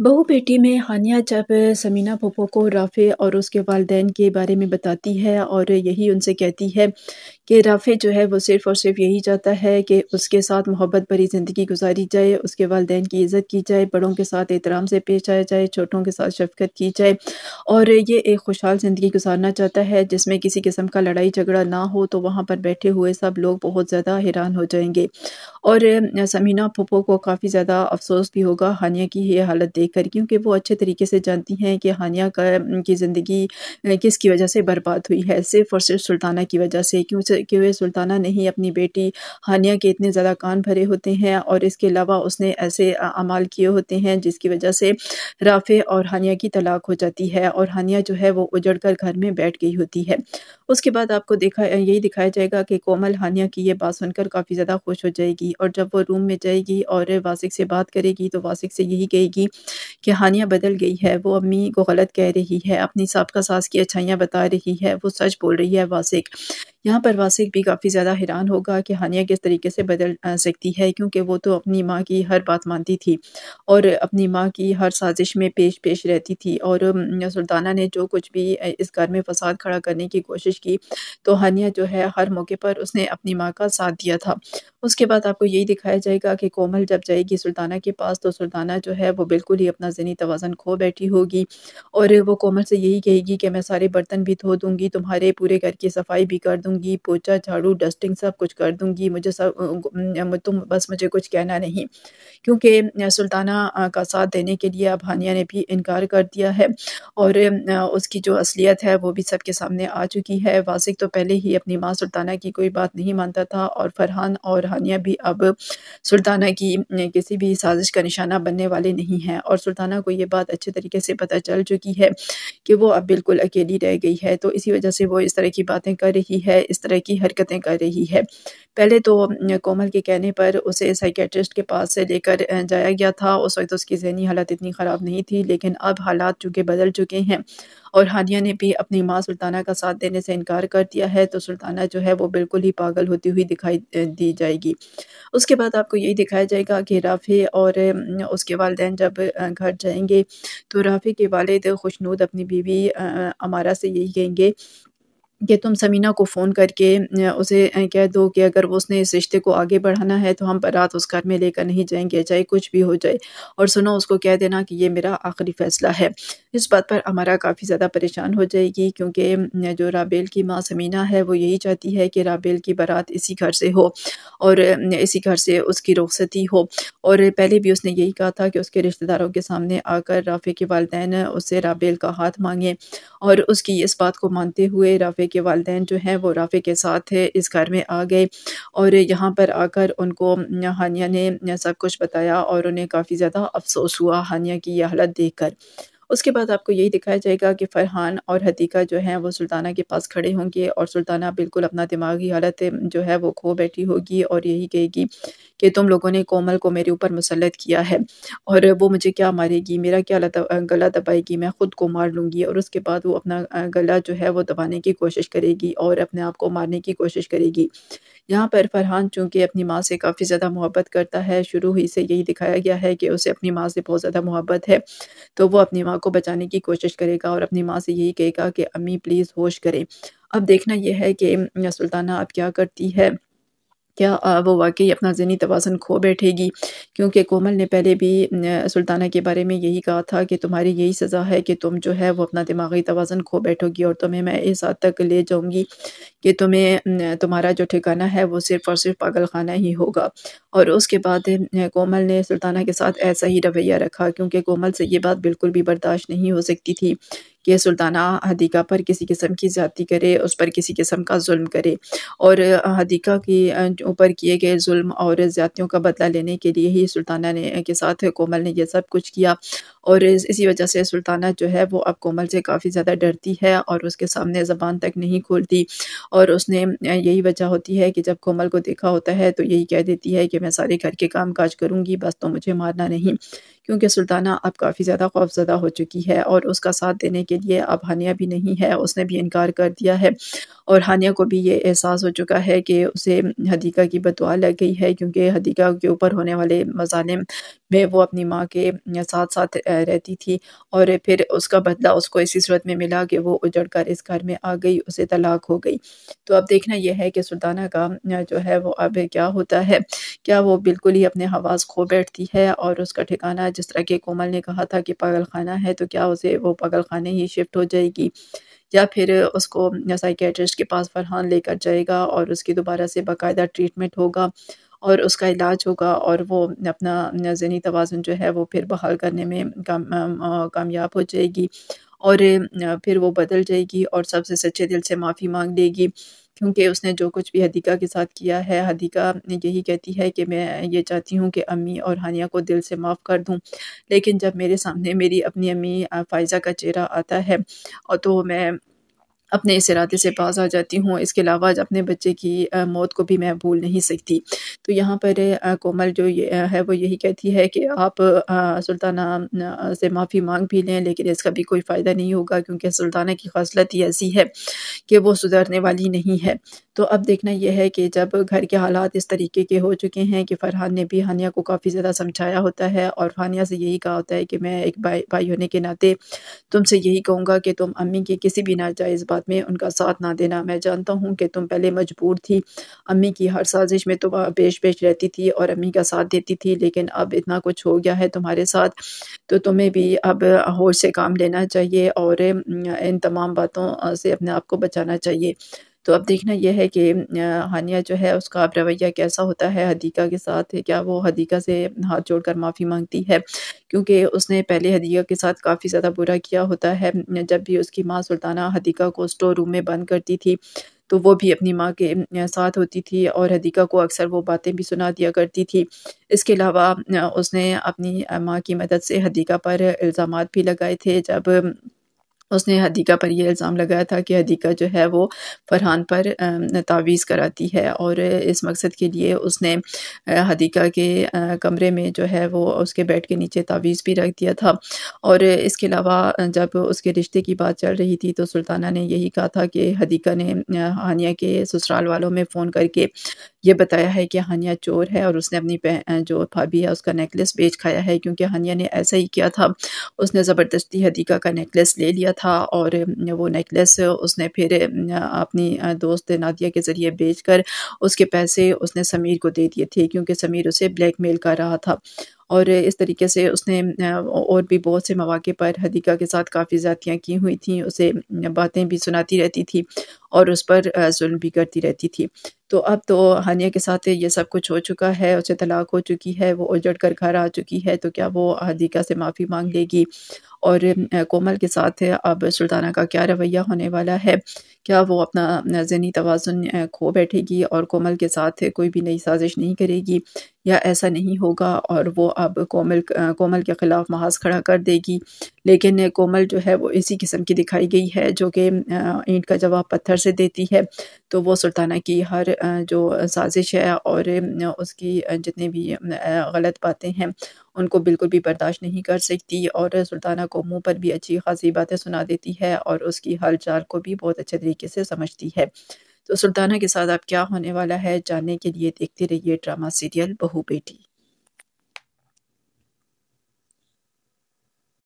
बहू बेटी में हानिया जब समीना पोपो को राफ़े और उसके वालदेन के बारे में बताती है और यही उनसे कहती है कि राफ़े जो है वो सिर्फ़ और सिर्फ यही चाहता है कि उसके साथ मोहब्बत भरी ज़िंदगी गुजारी जाए उसके वालदेन की इज़्ज़त की जाए बड़ों के साथ एहतराम से पेश आया जाए छोटों के साथ शफकत की जाए और ये एक खुशहाल ज़िंदगी गुजारना चाहता है जिसमें किसी किस्म का लड़ाई झगड़ा ना हो तो वहाँ पर बैठे हुए सब लोग बहुत ज़्यादा हैरान हो जाएंगे और समीना पोपो को काफ़ी ज़्यादा अफसोस भी होगा हानिया की ये हालत देख देखकर क्योंकि वो अच्छे तरीके से जानती हैं कि हानिया का की ज़िंदगी किसकी वजह से बर्बाद हुई है सिर्फ और सिर्फ सुल्ताना की वजह से क्यों क्यों सुल्ताना ने ही अपनी बेटी हानिया के इतने ज़्यादा कान भरे होते हैं और इसके अलावा उसने ऐसे अमाल किए होते हैं जिसकी वजह से राफ़े और हानिया की तलाक हो जाती है और हानिया जो है वो उजड़ कर घर में बैठ गई होती है उसके बाद आपको देखा यही दिखाया जाएगा कि कोमल हानिया की ये बात सुनकर काफ़ी ज़्यादा खुश हो जाएगी और जब वो रूम में जाएगी और वासिक से बात करेगी तो वासिक से यही कहेगी कि हानिया बदल गई है वो अम्मी को गलत कह रही है अपनी सबका सास की अच्छाइयाँ बता रही है वो सच बोल रही है वासिक यहाँ पर वासिक भी काफ़ी ज़्यादा हैरान होगा कि हानिया किस तरीके से बदल सकती है क्योंकि वो तो अपनी माँ की हर बात मानती थी और अपनी माँ की हर साजिश में पेश पेश रहती थी और सुल्ताना ने जो कुछ भी इस घर में फसाद खड़ा करने की कोशिश की तो हानिया जो है हर मौके पर उसने अपनी माँ का साथ दिया था उसके बाद आपको यही दिखाया जाएगा कि कोमल जब जाएगी सुल्ताना के पास तो सुल्ताना जो है वो बिल्कुल ही अपना जहनी तोज़न खो बैठी होगी और वो कोमल से यही कहेगी कि मैं सारे बर्तन भी धो दूँगी तुम्हारे पूरे घर की सफाई भी कर दूँ दूंगी पोछा झाड़ू डस्टिंग सब कुछ कर दूंगी मुझे सब तुम बस मुझे कुछ कहना नहीं क्योंकि सुल्ताना का साथ देने के लिए अब हानिया ने भी इनकार कर दिया है और उसकी जो असलियत है वो भी सबके सामने आ चुकी है वासिक तो पहले ही अपनी माँ सुल्ताना की कोई बात नहीं मानता था और फरहान और हानिया भी अब सुल्ताना की किसी भी साजिश का निशाना बनने वाले नहीं हैं और सुल्ताना को ये बात अच्छे तरीके से पता चल चुकी है कि वो अब बिल्कुल अकेली रह गई है तो इसी वजह से वो इस तरह की बातें कर रही है है इस तरह की हरकतें कर रही है पहले तो कोमल के कहने पर उसे साइकेट्रिस्ट के पास से लेकर जाया गया था उस वक्त उसकी जहनी हालत इतनी ख़राब नहीं थी लेकिन अब हालात चूँकि बदल चुके हैं और हानिया ने भी अपनी माँ सुल्ताना का साथ देने से इनकार कर दिया है तो सुल्ताना जो है वो बिल्कुल ही पागल होती हुई दिखाई दी जाएगी उसके बाद आपको यही दिखाया जाएगा कि राफे और उसके वालदेन जब घर जाएंगे तो राफे के वालद खुशनूद अपनी बीवी अमारा से यही कहेंगे कि तुम समीना को फ़ोन करके उसे कह दो कि अगर वो उसने इस रिश्ते को आगे बढ़ाना है तो हम रात उस घर में लेकर नहीं जाएंगे चाहे कुछ भी हो जाए और सुनो उसको कह देना कि ये मेरा आखिरी फ़ैसला है इस बात पर हमारा काफ़ी ज़्यादा परेशान हो जाएगी क्योंकि जो राबेल की माँ समीना है वो यही चाहती है कि राबेल की बारात इसी घर से हो और इसी घर से उसकी रुखसती हो और पहले भी उसने यही कहा था कि उसके रिश्तेदारों के सामने आकर राफ़े के वालदेन उससे राबेल का हाथ मांगें और उसकी इस बात को मानते हुए राफ़े के वालदे जो हैं वो राफ़े के साथ इस घर में आ गए और यहाँ पर आकर उनको हानिया ने सब कुछ बताया और उन्हें काफ़ी ज़्यादा अफसोस हुआ हानिया की यह हालत देख कर उसके बाद आपको यही दिखाया जाएगा कि फ़रहान और हतीका जो है वो सुल्ताना के पास खड़े होंगे और सुल्ताना बिल्कुल अपना दिमागी हालत जो है वो खो बैठी होगी और यही कहेगी कि तुम लोगों ने कोमल को मेरे ऊपर मुसलत किया है और वो मुझे क्या मारेगी मेरा क्या गला दबाएगी मैं ख़ुद को मार लूँगी और उसके बाद वो अपना गला जो है वो दबाने की कोशिश करेगी और अपने आप को मारने की कोशिश करेगी यहाँ पर फरहान चूँकि अपनी माँ से काफ़ी ज़्यादा मोहब्बत करता है शुरू ही से यही दिखाया गया है कि उसे अपनी माँ से बहुत ज़्यादा मोहब्बत है तो वो अपनी माँ माँ को बचाने की कोशिश करेगा और अपनी माँ से यही कहेगा कि अम्मी प्लीज़ होश करें अब देखना यह है कि सुल्ताना अब क्या करती है क्या वो वाकई अपना जहनी तोज़न खो बैठेगी क्योंकि कोमल ने पहले भी सुल्ताना के बारे में यही कहा था कि तुम्हारी यही सज़ा है कि तुम जो है वो अपना दिमागी तोज़न खो बैठोगी और तुम्हें मैं इस हद तक ले जाऊँगी कि तुम्हें तुम्हारा जो ठिकाना है वो सिर्फ़ और सिर्फ पागलखाना ही होगा और उसके बाद कोमल ने सुल्ताना के साथ ऐसा ही रवैया रखा क्योंकि कोमल से ये बात बिल्कुल भी बर्दाश्त नहीं हो सकती थी कि सुल्ताना हदीका पर किसी किस्म की ज़्यादा करे उस पर किसी किस्म का जुल्म करे और हदीका के ऊपर किए गए जुल्म और ज़्यादतियों का बदला लेने के लिए ही सुल्ताना ने के साथ कोमल ने यह सब कुछ किया और इसी वजह से सुल्ताना जो है वो अब कोमल से काफ़ी ज़्यादा डरती है और उसके सामने ज़बान तक नहीं खोलती और उसने यही वजह होती है कि जब कोमल को देखा होता है तो यही कह देती है कि मैं सारे घर के काम काज करूँगी बस तो मुझे मारना नहीं क्योंकि सुल्ताना अब काफ़ी ज़्यादा खौफजदा हो चुकी है और उसका साथ देने के लिए अब हानिया भी नहीं है उसने भी इनकार कर दिया है और हानिया को भी ये एहसास हो चुका है कि उसे हदीका की बतवा लग गई है क्योंकि हदीका के ऊपर होने वाले मजालिम में वो अपनी माँ के साथ साथ रहती थी और फिर उसका बदला उसको इसी सूरत में मिला कि वो उजड़ कर इस घर में आ गई उसे तलाक हो गई तो अब देखना यह है कि सुल्ताना का जो है वो अब क्या होता है क्या वो बिल्कुल ही अपने हवास खो बैठती है और उसका ठिकाना जिस तरह के कोमल ने कहा था कि पागल खाना है तो क्या उसे वो पागल खाने ही शिफ्ट हो जाएगी या फिर उसको साइकेट्रिस्ट के पास फरहान लेकर जाएगा और उसकी दोबारा से बाकायदा ट्रीटमेंट होगा और उसका इलाज होगा और वो अपना जहनी तोज़ुन जो है वो फिर बहाल करने में काम कामयाब हो जाएगी और फिर वो बदल जाएगी और सबसे सच्चे दिल से माफ़ी मांग लेगी क्योंकि उसने जो कुछ भी हदीका के साथ किया है हदीका यही कहती है कि मैं ये चाहती हूँ कि अम्मी और हानिया को दिल से माफ़ कर दूँ लेकिन जब मेरे सामने मेरी अपनी अम्मी फ़ायज़ा का चेहरा आता है और तो मैं अपने इस इरादे से पास आ जाती हूँ इसके अलावा अपने बच्चे की मौत को भी मैं भूल नहीं सकती तो यहाँ पर कोमल जो ये है वो यही कहती है कि आप सुल्ताना से माफ़ी मांग भी लें लेकिन इसका भी कोई फ़ायदा नहीं होगा क्योंकि सुल्ताना की खासलत ही ऐसी है कि वो सुधरने वाली नहीं है तो अब देखना यह है कि जब घर के हालात इस तरीके के हो चुके हैं कि फरहान ने भी हानिया को काफ़ी ज़्यादा समझाया होता है और हानिया से यही कहा होता है कि मैं एक भाई भाई होने के नाते तुमसे यही कहूँगा कि तुम अम्मी के किसी भी नाजायज़ बात बाद में उनका साथ ना देना मैं जानता हूँ कि तुम पहले मजबूर थी अम्मी की हर साजिश में तुम पेश पेश रहती थी और अम्मी का साथ देती थी लेकिन अब इतना कुछ हो गया है तुम्हारे साथ तो तुम्हें भी अब होश से काम लेना चाहिए और इन तमाम बातों से अपने आप को बचाना चाहिए तो अब देखना यह है कि हानिया जो है उसका अब रवैया कैसा होता है हदीका के साथ है क्या वो हदीका से हाथ जोड़कर माफ़ी मांगती है क्योंकि उसने पहले हदीका के साथ काफ़ी ज़्यादा बुरा किया होता है जब भी उसकी माँ सुल्ताना हदीका को स्टोर रूम में बंद करती थी तो वो भी अपनी माँ के साथ होती थी और हदीका को अक्सर वो बातें भी सुना दिया करती थी इसके अलावा उसने अपनी माँ की मदद से हदीका पर इल्ज़ाम भी लगाए थे जब उसने हदीका पर यह इल्ज़ाम लगाया था कि हदीका जो है वो फरहान पर तावीज़ कराती है और इस मकसद के लिए उसने हदीका के कमरे में जो है वो उसके बेड के नीचे तावीज़ भी रख दिया था और इसके अलावा जब उसके रिश्ते की बात चल रही थी तो सुल्ताना ने यही कहा था कि हदीका ने हानिया के ससुराल वालों में फ़ोन करके ये बताया है कि हानिया चोर है और उसने अपनी जो भाभी है उसका नेकलेस बेच खाया है क्योंकि हानिया ने ऐसा ही किया था उसने ज़बरदस्ती हदीका का नेकलेस ले लिया था और वो नेकलेस उसने फिर अपनी दोस्त नादिया के ज़रिए बेच कर उसके पैसे उसने समीर को दे दिए थे क्योंकि समीर उसे ब्लैकमेल कर रहा था और इस तरीके से उसने और भी बहुत से मौाक़े पर हदीका के साथ काफ़ी ज़्यादियाँ की हुई थी उसे बातें भी सुनाती रहती थी और उस पर जुल्म भी करती रहती थी तो अब तो हानिया के साथ ये सब कुछ हो चुका है उसे तलाक हो चुकी है वो उजड़ कर घर आ चुकी है तो क्या वो हदीका से माफ़ी मांग लेगी और कोमल के साथ अब सुल्ताना का क्या रवैया होने वाला है क्या वो अपना जहनी तोज़ुन खो बैठेगी और कोमल के साथ कोई भी नई साजिश नहीं करेगी या ऐसा नहीं होगा और वो अब कोमल कोमल के ख़िलाफ़ महाज खड़ा कर देगी लेकिन कोमल जो है वो इसी किस्म की दिखाई गई है जो कि ईंट का जवाब पत्थर से देती है तो वो सुल्ताना की हर जो साजिश है और उसकी जितने भी गलत बातें हैं उनको बिल्कुल भी बर्दाश्त नहीं कर सकती और सुल्ताना को मुंह पर भी अच्छी खासी बातें सुना देती है और उसकी हाल चाल को भी बहुत अच्छे तरीके से समझती है तो सुल्ताना के साथ अब क्या होने वाला है जानने के लिए देखते रहिए ड्रामा सीरियल बहू बेटी